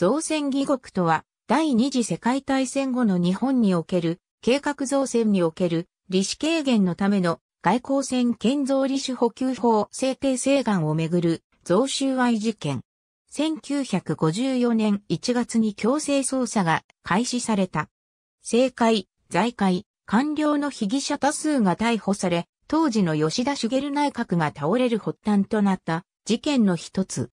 造船義国とは、第二次世界大戦後の日本における、計画造船における、利子軽減のための、外交船建造利子補給法制定請願をめぐる、増収賄事件。1954年1月に強制捜査が開始された。政界、財界、官僚の被疑者多数が逮捕され、当時の吉田茂内閣が倒れる発端となった事件の一つ。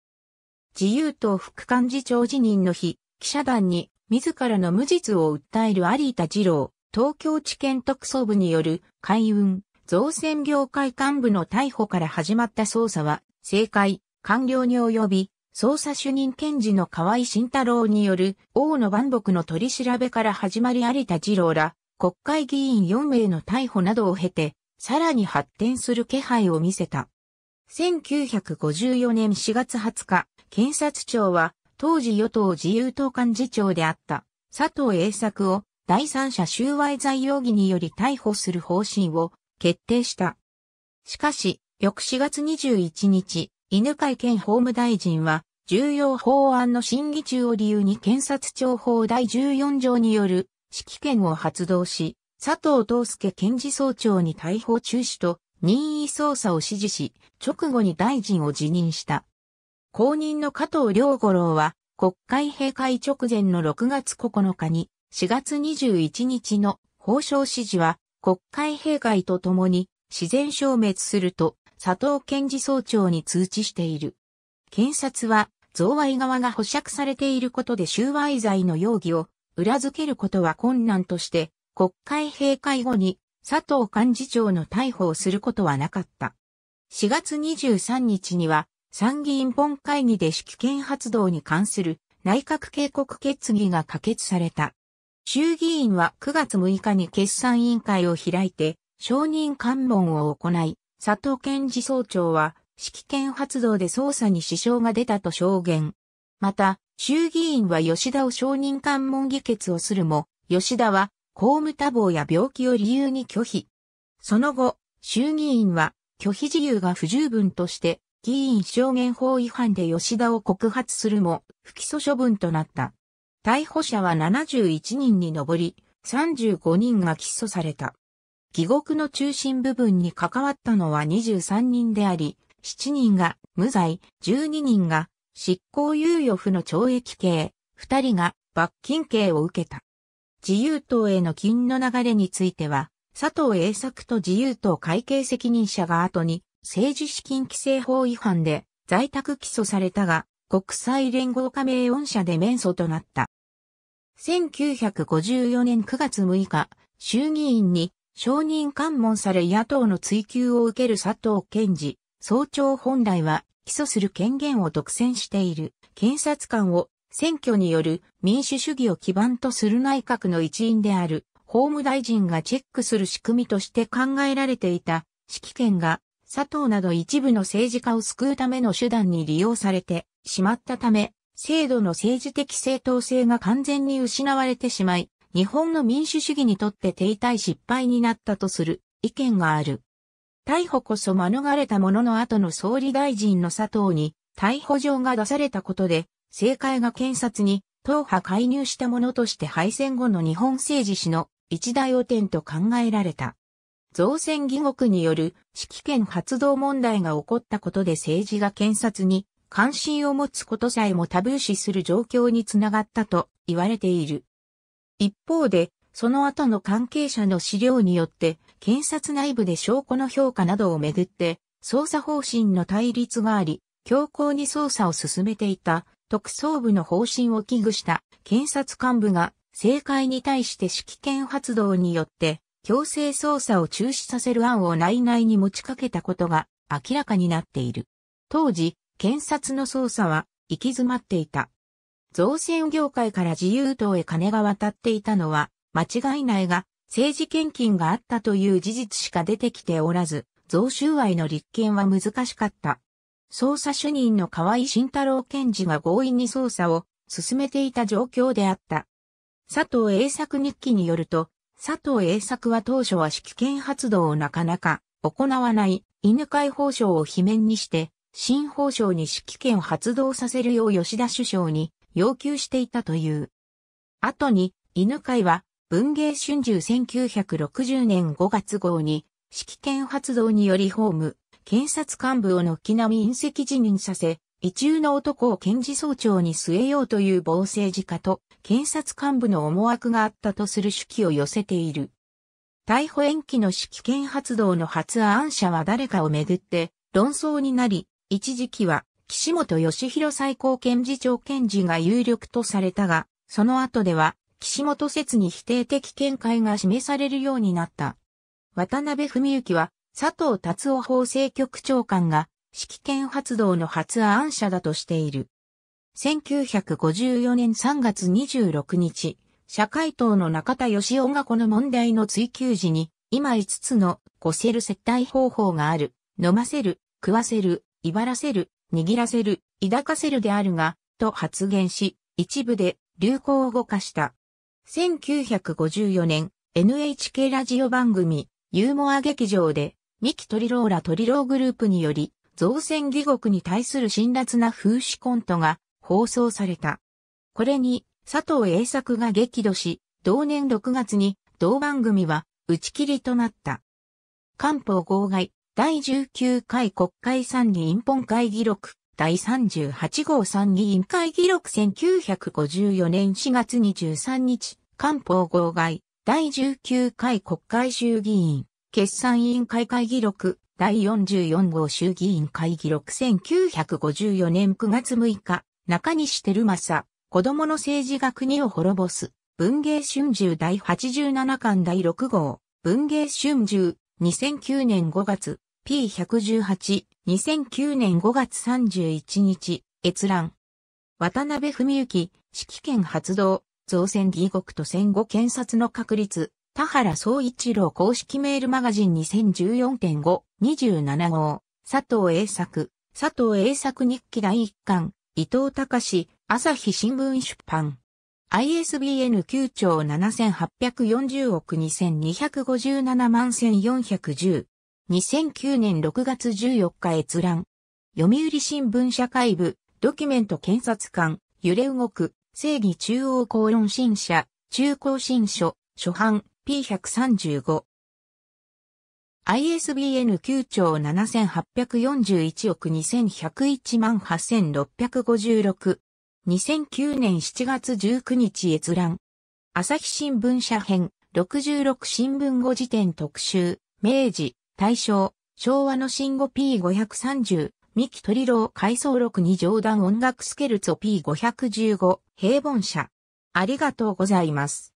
自由党副幹事長辞任の日、記者団に自らの無実を訴える有田二郎、東京地検特捜部による海運、造船業界幹部の逮捕から始まった捜査は、政界、官僚に及び、捜査主任検事の河合慎太郎による、王の万木の取り調べから始まり有田二郎ら、国会議員4名の逮捕などを経て、さらに発展する気配を見せた。1954年4月20日、検察庁は、当時与党自由党幹事長であった佐藤栄作を第三者収賄罪容疑により逮捕する方針を決定した。しかし、翌4月21日、犬飼県法務大臣は、重要法案の審議中を理由に検察庁法第14条による指揮権を発動し、佐藤東介検事総長に逮捕中止と任意捜査を指示し、直後に大臣を辞任した。公認の加藤良五郎は、国会閉会直前の6月9日に、4月21日の法相指示は、国会閉会とともに、自然消滅すると、佐藤検事総長に通知している。検察は、贈賄側が保釈されていることで収賄罪の容疑を裏付けることは困難として、国会閉会後に佐藤幹事長の逮捕をすることはなかった。4月23日には参議院本会議で指揮権発動に関する内閣警告決議が可決された。衆議院は9月6日に決算委員会を開いて、承認喚問を行い、佐藤健次総長は、指揮権発動で捜査に支障が出たと証言。また、衆議院は吉田を承認喚問議決をするも、吉田は公務多忙や病気を理由に拒否。その後、衆議院は拒否事由が不十分として、議員証言法違反で吉田を告発するも、不起訴処分となった。逮捕者は71人に上り、35人が起訴された。疑獄の中心部分に関わったのは23人であり、7人が無罪、12人が執行猶予不の懲役刑、2人が罰金刑を受けた。自由党への金の流れについては、佐藤栄作と自由党会計責任者が後に政治資金規正法違反で在宅起訴されたが、国際連合加盟4社で免訴となった。1954年9月6日、衆議院に承認喚問され野党の追及を受ける佐藤健治、総長本来は起訴する権限を独占している検察官を選挙による民主主義を基盤とする内閣の一員である法務大臣がチェックする仕組みとして考えられていた指揮権が佐藤など一部の政治家を救うための手段に利用されてしまったため、制度の政治的正当性が完全に失われてしまい、日本の民主主義にとって停滞失敗になったとする意見がある。逮捕こそ免れたものの後の総理大臣の佐藤に逮捕状が出されたことで、政界が検察に党派介入したものとして敗戦後の日本政治史の一大汚点と考えられた。造船疑獄による指揮権発動問題が起こったことで政治が検察に関心を持つことさえもタブー視する状況につながったと言われている。一方で、その後の関係者の資料によって、検察内部で証拠の評価などをめぐって、捜査方針の対立があり、強硬に捜査を進めていた特捜部の方針を危惧した検察幹部が政界に対して指揮権発動によって強制捜査を中止させる案を内々に持ちかけたことが明らかになっている。当時、検察の捜査は行き詰まっていた。造船業界から自由党へ金が渡っていたのは間違いないが、政治献金があったという事実しか出てきておらず、贈収賄の立件は難しかった。捜査主任の河合慎太郎検事が強引に捜査を進めていた状況であった。佐藤栄作日記によると、佐藤栄作は当初は指揮権発動をなかなか行わない犬飼法相を罷免にして、新法相に指揮権を発動させるよう吉田首相に要求していたという。後に犬飼は文芸春秋1960年5月号に指揮権発動により法務、検察幹部を軒並み隕石辞任させ、異中の男を検事総長に据えようという防政治家と検察幹部の思惑があったとする手記を寄せている。逮捕延期の指揮権発動の発案者は誰かをめぐって論争になり、一時期は岸本義弘最高検事長検事が有力とされたが、その後では岸本説に否定的見解が示されるようになった。渡辺文之は佐藤達夫法制局長官が式揮権発動の初案者だとしている。1954年3月26日、社会党の中田義雄がこの問題の追求時に、今5つのコせる接待方法がある、飲ませる、食わせる、威張らせる、握らせる、抱かせるであるが、と発言し、一部で流行を動かした。1954年、NHK ラジオ番組、ユーモア劇場で、ミキトリローラトリローグループにより、造船義国に対する辛辣な風刺コントが放送された。これに佐藤栄作が激怒し、同年6月に同番組は打ち切りとなった。官報号外第19回国会参議院本会議録第38号参議院会議録1954年4月23日官報号外第19回国会衆議院決算委員会会議録第44号衆議院会議6 9 5 4年9月6日、中西照正、子供の政治が国を滅ぼす、文芸春秋第87巻第6号、文芸春秋、2009年5月、P118、2009年5月31日、閲覧。渡辺文幸、指揮権発動、造船議国と戦後検察の確立、田原総一郎公式メールマガジン2014.5、27号、佐藤栄作、佐藤栄作日記第1巻、伊藤隆、朝日新聞出版。ISBN 9兆7840億2257万1410。2009年6月14日閲覧。読売新聞社会部、ドキュメント検察官、揺れ動く、正義中央公論新社、中高新書、初版 P135。ISBN 9兆7841億2101万8656。2009年7月19日閲覧。朝日新聞社編66新聞語辞典特集。明治、大正、昭和の新語 P530。三木鳥郎回想録に上段音楽スケルツォ P515。平凡社。ありがとうございます。